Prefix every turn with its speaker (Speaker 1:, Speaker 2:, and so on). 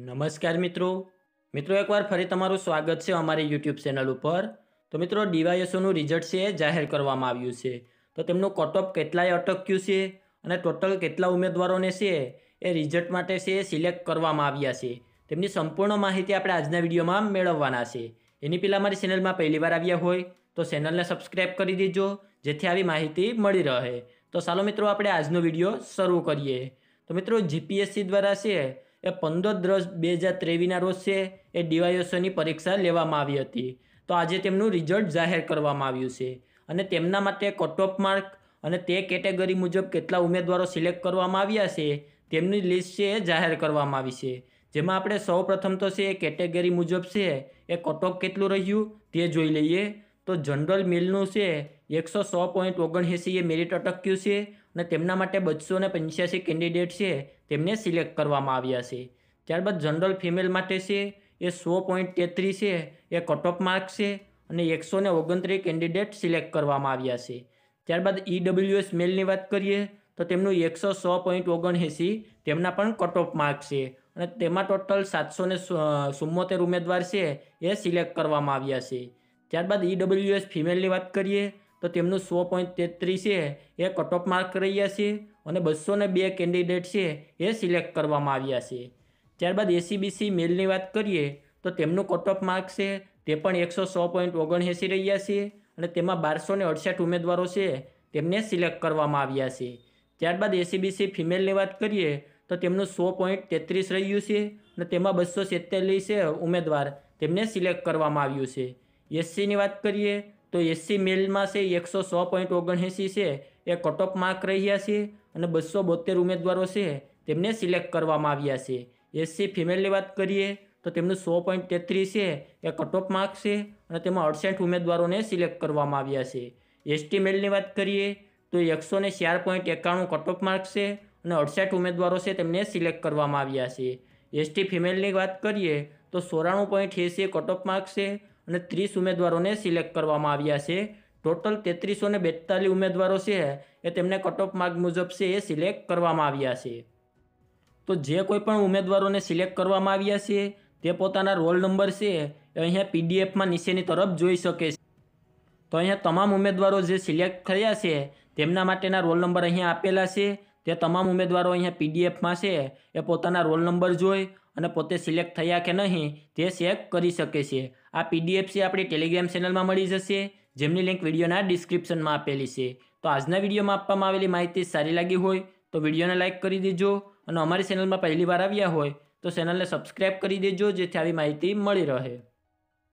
Speaker 1: નમસ્કાર મિત્રો મિત્રો એકવાર ફરી તમારું સ્વાગત છે અમારી યુટ્યુબ ચેનલ ઉપર તો મિત્રો ડીવાયએસઓનું રિઝલ્ટ છે જાહેર કરવામાં આવ્યું છે તો તેમનું કટઓફ કેટલાય અટક્યું છે અને ટોટલ કેટલા ઉમેદવારોને છે એ રિઝલ્ટ માટે છે સિલેક્ટ કરવામાં આવ્યા છે તેમની સંપૂર્ણ માહિતી આપણે આજના વિડીયોમાં મેળવવાના છે એની પહેલાં અમારી ચેનલમાં પહેલીવાર આવ્યા હોય તો ચેનલને સબસ્ક્રાઈબ કરી દેજો જેથી આવી માહિતી મળી રહે તો ચાલો મિત્રો આપણે આજનો વિડીયો શરૂ કરીએ તો મિત્રો જીપીએસસી દ્વારા છે એ પંદર દસ બે હજાર ત્રેવીસના રોજ છે એ ડીવાયએસઓની પરીક્ષા લેવામાં આવી હતી તો આજે તેમનું રિઝલ્ટ જાહેર કરવામાં આવ્યું છે અને તેમના માટે કટઓફ માર્ક અને તે કેટેગરી મુજબ કેટલા ઉમેદવારો સિલેક્ટ કરવામાં આવ્યા છે તેમની લિસ્ટ છે એ જાહેર કરવામાં આવી છે જેમાં આપણે સૌ પ્રથમ તો છે એ કેટેગરી મુજબ છે એ કટઓફ કેટલું રહ્યું તે જોઈ લઈએ તો જનરલ મિલનું છે એકસો સો પોઈન્ટ ઓગણએંસી એ મેરિટ અટક્યું છે અને તેમના માટે બસો ને પંચ્યાસી કેન્ડિડેટ છે તેમને સિલેક્ટ કરવામાં આવ્યા છે ત્યારબાદ જનરલ ફિમેલ માટે છે એ સો પોઈન્ટ તેત્રીસ છે એ કટ ઓફ માર્ક છે અને એકસો ને ઓગણત્રીસ કેન્ડિડેટ સિલેક્ટ કરવામાં આવ્યા છે ત્યારબાદ ઈડબ્લ્યુએસ મેલની વાત કરીએ તો તેમનું એકસો સો પોઈન્ટ ઓગણએંસી તેમના પણ કટ ઓફ માર્ક છે અને તેમાં ટોટલ સાતસો ને ઉમેદવાર છે એ સિલેક્ટ કરવામાં આવ્યા છે ત્યારબાદ ઈડબ્લ્યુએસ e ફિમેલની વાત કરીએ તો તેમનું સો પોઈન્ટ તેત્રીસ છે એ કટઓફ માર્ક રહ્યા છે અને બસો ને બે કેન્ડિડેટ છે એ સિલેક્ટ કરવામાં આવ્યા છે ત્યારબાદ એસીબીસી મેલની વાત કરીએ તો તેમનું કટઓફ માર્ક છે તે પણ એકસો સો પોઈન્ટ ઓગણએંસી રહ્યા છે અને તેમાં બારસો ને અડસઠ ઉમેદવારો છે તેમને સિલેક્ટ કરવામાં આવ્યા છે ત્યારબાદ એસીબીસી ફિમેલની વાત કરીએ તો તેમનું સો પોઈન્ટ તેત્રીસ રહ્યું છે અને તેમાં બસો સિત્તેલીસ ઉમેદવાર તેમને સિલેક્ટ કરવામાં આવ્યું છે એસસીની વાત કરીએ તો એસસી મેલમાં છે એકસો સો પોઈન્ટ ઓગણએંસી છે એ કટ ઓફ માર્ક રહ્યા છે અને બસો બોતેર ઉમેદવારો છે તેમને સિલેક્ટ કરવામાં આવ્યા છે એસસી ફિમેલની વાત કરીએ તો તેમનું સો પોઈન્ટ તેત્રીસ છે એ કટ ઓફ માર્ક છે અને તેમાં અડસઠ ઉમેદવારોને સિલેક્ટ કરવામાં આવ્યા છે એસટી મેલની વાત કરીએ તો એકસો ને ચાર પોઈન્ટ એકાણું કટ ઓફ માર્ક છે અને અડસઠ ઉમેદવારો છે તેમને સિલેક્ટ કરવામાં આવ્યા છે એસટી ફિમેલની વાત કરીએ તો સોરાણું પોઈન્ટ એંસી કટ ઓફ માર્ક છે અને ત્રીસ ઉમેદવારોને સિલેક્ટ કરવામાં આવ્યા છે ટોટલ તેત્રીસો ને બેતાલીસ ઉમેદવારો છે એ તેમને કટઓફ માર્ગ મુજબ છે એ સિલેક્ટ કરવામાં આવ્યા છે તો જે કોઈ પણ ઉમેદવારોને સિલેક્ટ કરવામાં આવ્યા છે તે પોતાના રોલ નંબર છે એ અહીંયા પીડીએફમાં નીચેની તરફ જોઈ શકે છે તો અહીંયા તમામ ઉમેદવારો જે સિલેક્ટ થયા છે તેમના માટેના રોલ નંબર અહીંયા આપેલા છે તે તમામ ઉમેદવારો અહીંયા પીડીએફમાં છે એ પોતાના રોલ નંબર જોઈ અને પોતે સિલેક્ટ થયા કે નહીં તે ચેક કરી શકે છે આ પીડીએફ છે આપણી ટેલિગ્રામ ચેનલમાં મળી જશે જેમની લિંક વિડીયોના ડિસ્ક્રિપ્શનમાં આપેલી છે તો આજના વિડીયોમાં આપવામાં આવેલી માહિતી સારી લાગી હોય તો વિડીયોને લાઇક કરી દેજો અને અમારી ચેનલમાં પહેલીવાર આવ્યા હોય તો ચેનલને સબસ્ક્રાઈબ કરી દેજો જેથી આવી માહિતી મળી રહે